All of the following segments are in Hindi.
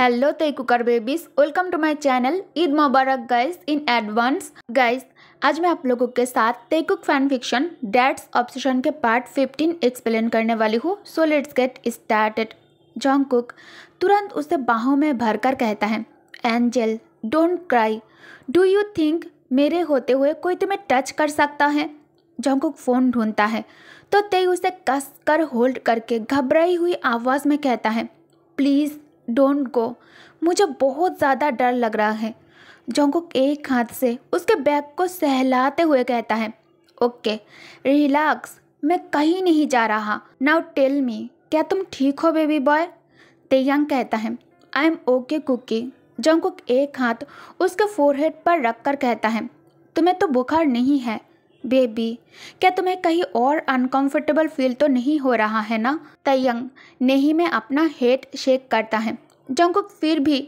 हेलो teku कुकर babies welcome to my channel Eid मुबारक गाइस इन एडवांस गाइस आज मैं आप लोगों के साथ Taekook fan fiction that's obsession के पार्ट 15 एक्सप्लेन करने वाली हूँ so let's get started Kook तुरंत उसे बाहों में भरकर कहता है angel don't cry do you think मेरे होते हुए कोई तुम्हें टच कर सकता है जॉन्गकुक फ़ोन ढूंढता है तो तेई उसे कस कर होल्ड करके घबराई हुई आवाज़ में कहता है प्लीज़ डोंट गो मुझे बहुत ज़्यादा डर लग रहा है जोंगकुक एक हाथ से उसके बैग को सहलाते हुए कहता है ओके रिलैक्स मैं कहीं नहीं जा रहा नाउ टेल मी क्या तुम ठीक हो बेबी बॉय तेयंग कहता है I am okay Cookie Jungkook एक हाथ उसके फोरहेड पर रख कर कहता है तुम्हें तो बुखार नहीं है बेबी क्या तुम्हें कहीं और अनकंफर्टेबल फील तो नहीं हो रहा है ना तयंग नहीं में अपना हेड शेक करता है जंगकुक फिर भी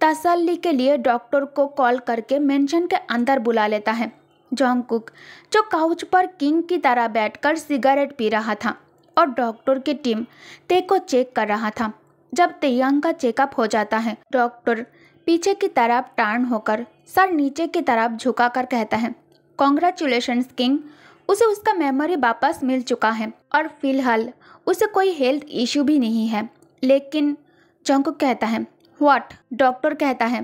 तसल्ली के लिए डॉक्टर को कॉल करके मेंशन के अंदर बुला लेता है जंगकुक जो काउच पर किंग की तरह बैठकर सिगरेट पी रहा था और डॉक्टर की टीम ते को चेक कर रहा था जब तेयंग का चेकअप हो जाता है डॉक्टर पीछे की तरफ टर्न होकर सर नीचे की तरफ झुका कहता है कॉन्ग्रेचुलेशन किंग उसे उसका मेमोरी वापस मिल चुका है और फिलहाल उसे कोई हेल्थ इश्यू भी नहीं है लेकिन जोंगकुक कहता है व्हाट डॉक्टर कहता है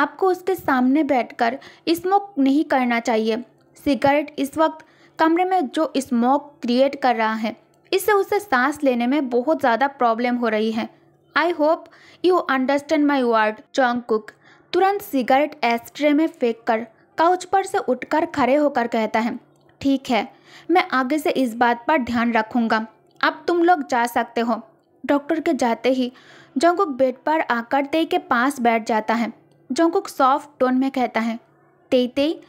आपको उसके सामने बैठकर स्मोक नहीं करना चाहिए सिगरेट इस वक्त कमरे में जो स्मोक क्रिएट कर रहा है इससे उसे सांस लेने में बहुत ज़्यादा प्रॉब्लम हो रही है I hope you understand my word Jungkook तुरंत सिगरेट एस्ट्रे में फेंक कर काउच पर से उठकर खड़े होकर कहता है ठीक है मैं आगे से इस बात पर ध्यान रखूंगा अब तुम लोग जा सकते हो डॉक्टर के जाते ही जोंगकुक बेड पर आकर तेई के पास बैठ जाता है जोंगकुक सॉफ्ट टोन में कहता है तेई तेई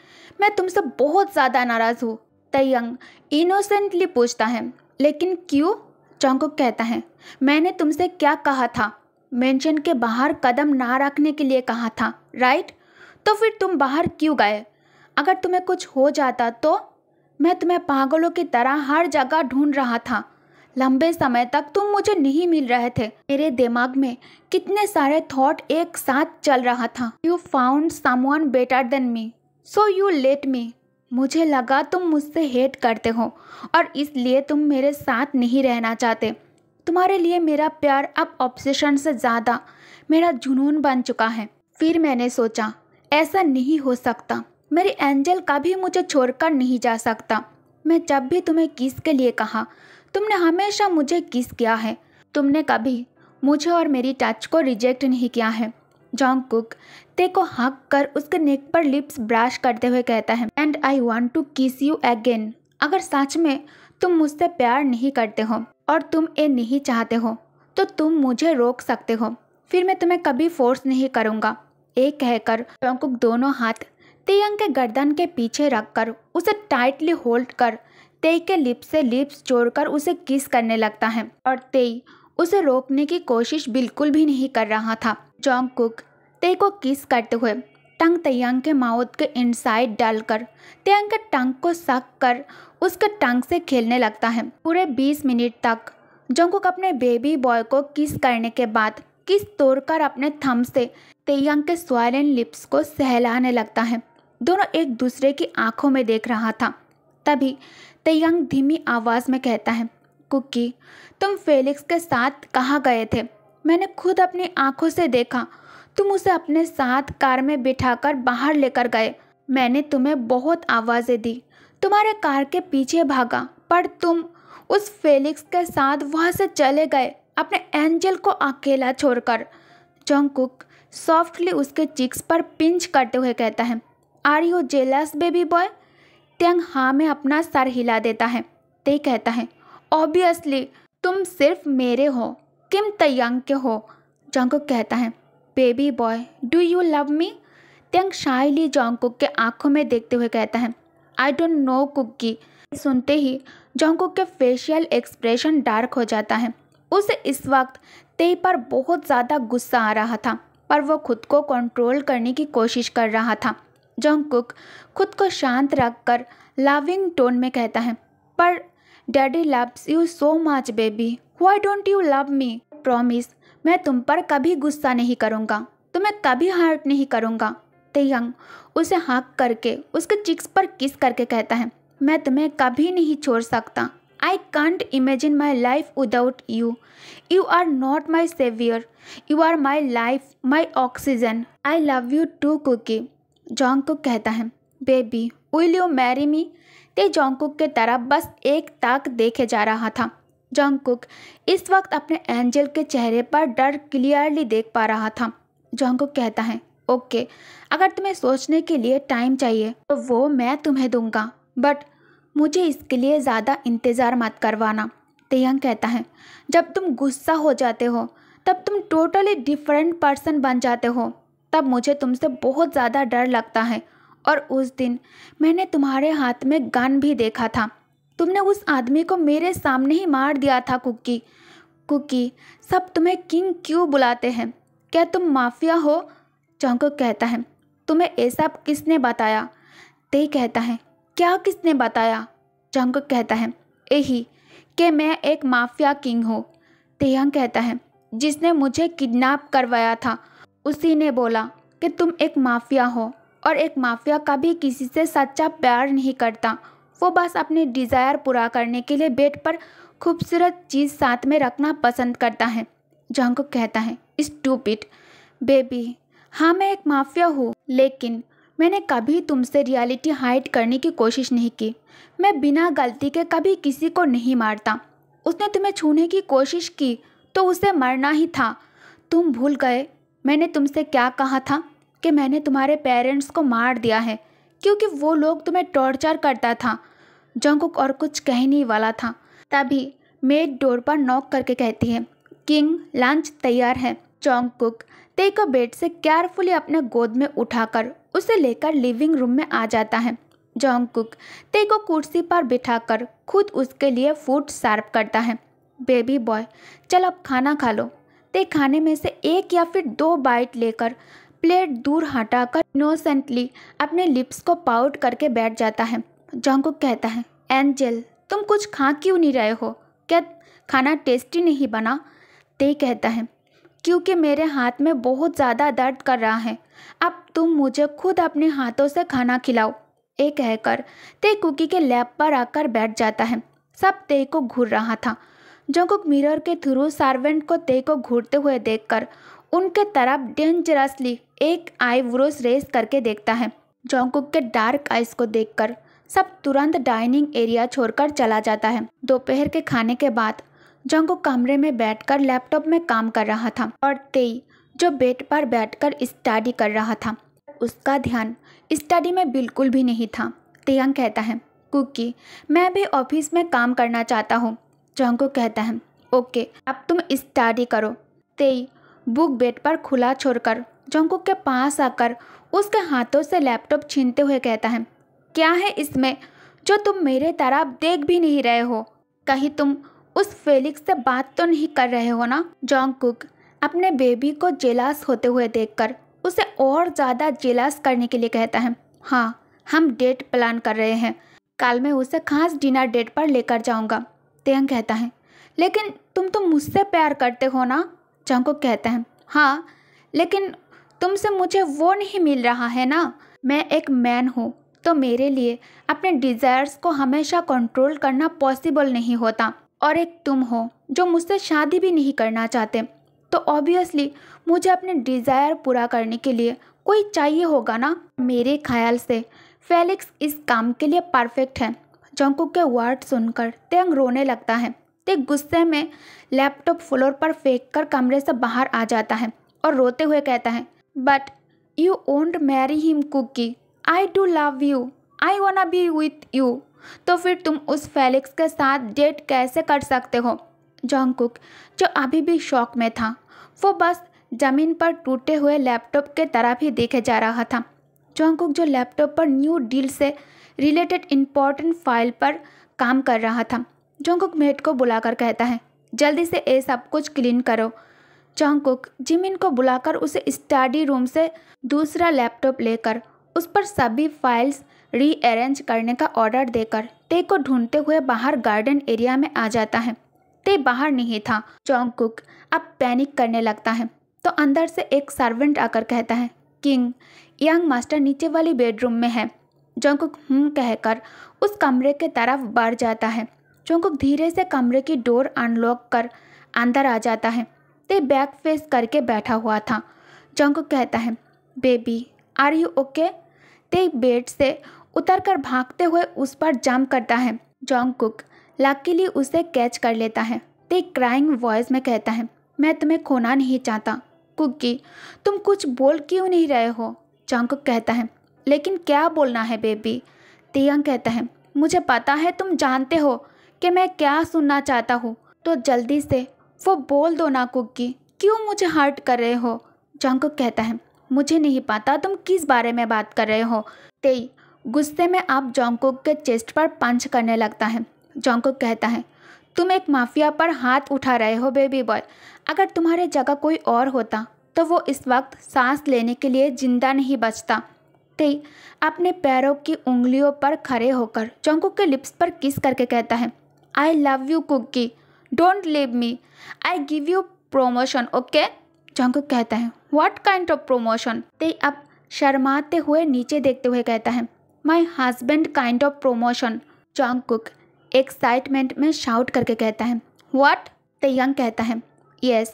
मैं तुमसे बहुत ज़्यादा नाराज़ हूँ तयंग इनोसेंटली पूछता है लेकिन क्यों जोंगकुक कहता है मैंने तुमसे क्या कहा था मेंशन के बाहर कदम ना रखने के लिए कहा था राइट तो फिर तुम बाहर क्यों गए अगर तुम्हें कुछ हो जाता तो मैं तुम्हें पागलों की तरह हर जगह ढूंढ रहा था लंबे समय तक तुम मुझे नहीं मिल रहे थे मेरे दिमाग में कितने सारे थॉट एक साथ चल रहा था you found someone better than me so you let me मुझे लगा तुम मुझसे हेट करते हो और इसलिए तुम मेरे साथ नहीं रहना चाहते तुम्हारे लिए मेरा प्यार अब ऑब्सेशन से ज़्यादा मेरा जुनून बन चुका है फिर मैंने सोचा ऐसा नहीं हो सकता मेरे एंजल कभी मुझे छोड़कर नहीं जा सकता मैं जब भी तुम्हें किस के लिए कहा तुमने हमेशा मुझे किस किया है तुमने कभी मुझे और मेरी टच को रिजेक्ट नहीं किया है जॉन्ग कुक ते को हक कर उसके नेक पर लिप्स ब्रश करते हुए कहता है and I want to kiss you again अगर सच में तुम मुझसे प्यार नहीं करते हो और तुम ये नहीं चाहते हो तो तुम मुझे रोक सकते हो फिर मैं तुम्हें कभी फोर्स नहीं करूँगा एक कहकर जोंगकुक दोनों हाथ तेयंग के गर्दन के पीछे रखकर उसे टाइटली होल्ड कर तेई के लिप्स से लिप्स जोड़कर उसे किस करने लगता है और तेई उसे रोकने की कोशिश बिल्कुल भी नहीं कर रहा था जोंग तेई को किस करते हुए टंग तेयंग के माउथ के इनसाइड डालकर तेयंग के टंग को सक कर उसके टंग से खेलने लगता है पूरे 20 मिनट तक जोंगकुक अपने बेबी बॉय को किस करने के बाद किस तोड़कर अपने थम से तेयंग के स्वाइलन लिप्स को सहलाने लगता है दोनों एक दूसरे की आंखों में देख रहा था तभी तेयंग धीमी आवाज़ में कहता है कुकी तुम फेलिक्स के साथ कहाँ गए थे मैंने खुद अपनी आंखों से देखा तुम उसे अपने साथ कार में बिठाकर बाहर लेकर गए मैंने तुम्हें बहुत आवाज़ें दी तुम्हारे कार के पीछे भागा पर तुम उस फेलिक्स के साथ वहां से चले गए अपने एंजल को अकेला छोड़कर जोंगकुक सॉफ्टली उसके चिक्स पर पिंच करते हुए कहता है are you jealous baby boy Taehyung हाँ में अपना सर हिला देता है ते कहता है ऑब्वियसली तुम सिर्फ मेरे हो किम तयंग के हो जोंगकुक कहता है baby boy do you love me Taehyung shyly Jungkook के आंखों में देखते हुए कहता है आई डोंट नो कुकी सुनते ही जोंगकुक के फेशियल एक्सप्रेशन डार्क हो जाता है उसे इस वक्त तेई पर बहुत ज़्यादा गुस्सा आ रहा था पर वो खुद को कंट्रोल करने की कोशिश कर रहा था जोंगकुक खुद को शांत रखकर लविंग टोन में कहता है पर daddy loves you so much baby why don't you love me promise मैं तुम पर कभी गुस्सा नहीं करूँगा तुम्हें कभी हर्ट नहीं करूँगा तेयंग उसे हाँक करके उसके चिक्स पर किस करके कहता है मैं तुम्हें कभी नहीं छोड़ सकता I can't imagine my life without you. You are not my savior. You are my life, my oxygen. I love you too, Cookie. Kook कहता है baby will you marry me Tae Kook के तरफ बस एक ताक देखे जा रहा था कुक इस वक्त अपने एंजल के चेहरे पर डर क्लियरली देख पा रहा था कुक कहता है ओके अगर तुम्हें सोचने के लिए टाइम चाहिए तो वो मैं तुम्हें दूंगा बट मुझे इसके लिए ज़्यादा इंतज़ार मत करवाना तेयंग कहता है जब तुम गुस्सा हो जाते हो तब तुम टोटली डिफरेंट पर्सन बन जाते हो तब मुझे तुमसे बहुत ज़्यादा डर लगता है और उस दिन मैंने तुम्हारे हाथ में गन भी देखा था तुमने उस आदमी को मेरे सामने ही मार दिया था कुकी कुकी सब तुम्हें किंग क्यों बुलाते हैं क्या तुम माफिया हो चौंको कहता है तुम्हें ऐसा किसने बताया ते कहता है क्या किसने बताया जंग कहता है यही कि मैं एक माफिया किंग हूँ तेहंग कहता है जिसने मुझे किडनैप करवाया था उसी ने बोला कि तुम एक माफिया हो और एक माफिया कभी किसी से सच्चा प्यार नहीं करता वो बस अपने डिज़ायर पूरा करने के लिए बेड पर खूबसूरत चीज़ साथ में रखना पसंद करता है जंग कहता है स्टूपिट बेबी हाँ मैं एक माफिया हूँ लेकिन मैंने कभी तुमसे रियलिटी हाइड करने की कोशिश नहीं की मैं बिना गलती के कभी किसी को नहीं मारता उसने तुम्हें छूने की कोशिश की तो उसे मरना ही था तुम भूल गए मैंने तुमसे क्या कहा था कि मैंने तुम्हारे पेरेंट्स को मार दिया है क्योंकि वो लोग तुम्हें टॉर्चर करता था जंगकुक और कुछ कहने वाला था तभी मेड डोर पर नॉक करके कहती है किंग लंच तैयार है चोंगकुक कुक तेको बेड से केयरफुली अपने गोद में उठाकर उसे लेकर लिविंग रूम में आ जाता है जोंगकुक ते को कुर्सी पर बिठाकर खुद उसके लिए फूड सर्व करता है बेबी बॉय चल अब खाना खा लो ते खाने में से एक या फिर दो बाइट लेकर प्लेट दूर हटाकर इनोसेंटली अपने लिप्स को पाउट करके बैठ जाता है जोंगकुक कहता है एंजल तुम कुछ खा क्यों नहीं रहे हो क्या खाना टेस्टी नहीं बना ते कहता है क्योंकि मेरे हाथ में बहुत ज़्यादा दर्द कर रहा है अब तुम मुझे खुद अपने हाथों से खाना खिलाओ ये कहकर ते कुकी के लैब पर आकर बैठ जाता है सब ते को घूर रहा था जोंकुक मिरर के थ्रू सार्वेंट को ते को घूरते हुए देखकर उनके तरफ डेंजरसली एक व्रोस रेस करके देखता है जोंकुक के डार्क आइस को देखकर सब तुरंत डाइनिंग एरिया छोड़कर चला जाता है दोपहर के खाने के बाद जंगो कमरे में बैठकर लैपटॉप में काम कर रहा था और तेई जो बेड पर बैठकर स्टडी कर रहा था उसका ध्यान स्टडी में बिल्कुल भी नहीं था तेयंग कहता है कुकी मैं भी ऑफिस में काम करना चाहता हूँ जंगो कहता है ओके अब तुम स्टडी करो तेई बुक बेड पर खुला छोड़कर जंगो के पास आकर उसके हाथों से लैपटॉप छीनते हुए कहता है क्या है इसमें जो तुम मेरे तरफ देख भी नहीं रहे हो कहीं तुम उस फेलिक्स से बात तो नहीं कर रहे हो ना जॉन्ग कुक अपने बेबी को जेलास होते हुए देखकर उसे और ज़्यादा जेलास करने के लिए कहता है हाँ हम डेट प्लान कर रहे हैं कल मैं उसे खास डिनर डेट पर लेकर जाऊँगा तेंग कहता है लेकिन तुम तो मुझसे प्यार करते हो ना कुक कहता है हाँ लेकिन तुमसे मुझे वो नहीं मिल रहा है ना मैं एक मैन हूँ तो मेरे लिए अपने डिज़ायर्स को हमेशा कंट्रोल करना पॉसिबल नहीं होता और एक तुम हो जो मुझसे शादी भी नहीं करना चाहते तो ऑब्वियसली मुझे अपने डिज़ायर पूरा करने के लिए कोई चाहिए होगा ना मेरे ख्याल से फेलिक्स इस काम के लिए परफेक्ट है जंकू के वर्ड सुनकर तेंग रोने लगता है ते गुस्से में लैपटॉप फ्लोर पर फेंक कर कमरे से बाहर आ जाता है और रोते हुए कहता है but you won't marry him Cookie I do love you I want be with you तो फिर तुम उस फेलिक्स के साथ डेट कैसे कर सकते हो जोंगकुक जो अभी भी शौक में था वो बस ज़मीन पर टूटे हुए लैपटॉप के तरफ ही देखे जा रहा था जोंगकुक जो लैपटॉप पर न्यू डील से रिलेटेड इम्पॉर्टेंट फाइल पर काम कर रहा था जोंगकुक मेट को बुलाकर कहता है जल्दी से ये सब कुछ क्लीन करो जोंगकुक जिमिन को बुलाकर उसे स्टडी रूम से दूसरा लैपटॉप लेकर उस पर सभी फाइल्स रीअरेंज करने का ऑर्डर देकर ते को ढूंढते हुए बाहर गार्डन एरिया में आ जाता है ते बाहर नहीं था चौंकुक अब पैनिक करने लगता है तो अंदर से एक सर्वेंट आकर कहता है किंग यंग मास्टर नीचे वाली बेडरूम में है जोंकुक हम हम्म कहकर उस कमरे के तरफ बढ़ जाता है चौंकुक धीरे से कमरे की डोर अनलॉक कर अंदर आ जाता है ते बैक फेस करके बैठा हुआ था चौंकुक कहता है baby are you okay Tae bed से उतरकर भागते हुए उस पर जंप करता है जोंग कुक लकीली उसे कैच कर लेता है ते क्राइंग वॉइस में कहता है मैं तुम्हें खोना नहीं चाहता कुकी तुम कुछ बोल क्यों नहीं रहे हो जोंग कुक कहता है लेकिन क्या बोलना है बेबी तेयंग कहता है मुझे पता है तुम जानते हो कि मैं क्या सुनना चाहता हूँ तो जल्दी से वो बोल दो ना कुकी क्यों मुझे हर्ट कर रहे हो जोंग कुक कहता है मुझे नहीं पता तुम किस बारे में बात कर रहे हो तेई गुस्से में आप जोंगकुक के चेस्ट पर पंच करने लगता है जोंगकुक कहता है तुम एक माफिया पर हाथ उठा रहे हो बेबी बॉय अगर तुम्हारे जगह कोई और होता तो वो इस वक्त सांस लेने के लिए जिंदा नहीं बचता ते अपने पैरों की उंगलियों पर खड़े होकर जोंगकुक के लिप्स पर किस करके कहता है I love you Cookie don't leave me I give you promotion okay Jungkook कहता है व्हाट काइंड ऑफ प्रोमोशन ते अब शर्माते हुए नीचे देखते हुए कहता है my husband kind of promotion Jungkook excitement में शाउट करके कहता है वाट यंग कहता है yes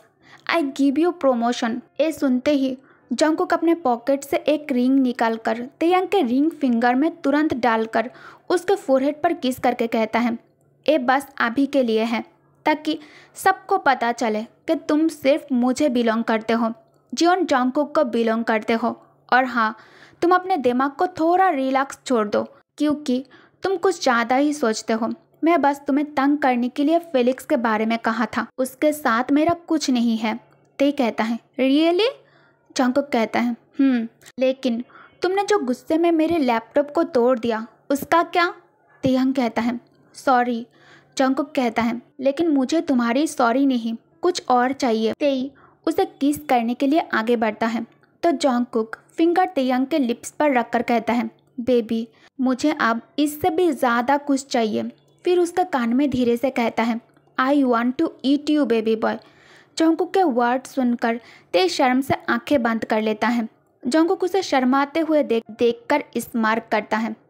I give you promotion ये सुनते ही जंकुक अपने पॉकेट से एक रिंग निकाल कर तेयंग के रिंग फिंगर में तुरंत डालकर उसके फोरहेड पर किस करके कहता है ये बस अभी के लिए है ताकि सबको पता चले कि तुम सिर्फ मुझे बिलोंग करते हो जियोन जंकुक को बिलोंग करते हो और हाँ तुम अपने दिमाग को थोड़ा रिलैक्स छोड़ दो क्योंकि तुम कुछ ज़्यादा ही सोचते हो मैं बस तुम्हें तंग करने के लिए फेलिक्स के बारे में कहा था उसके साथ मेरा कुछ नहीं है ते कहता है रियली चंकुक कहता है हम्म लेकिन तुमने जो गुस्से में मेरे लैपटॉप को तोड़ दिया उसका क्या तेहंग कहता है सॉरी चंकुक कहता है लेकिन मुझे तुम्हारी सॉरी नहीं कुछ और चाहिए तेई उसे किस करने के लिए आगे बढ़ता है तो जॉन्गकुक फिंगर तेयंग के लिप्स पर रखकर कहता है बेबी मुझे अब इससे भी ज़्यादा कुछ चाहिए फिर उसके कान में धीरे से कहता है I want to eat you baby boy Jungkook के वर्ड सुनकर ते शर्म से आंखें बंद कर लेता है जोंकुक उसे शर्माते हुए देख देख कर स्मार्क करता है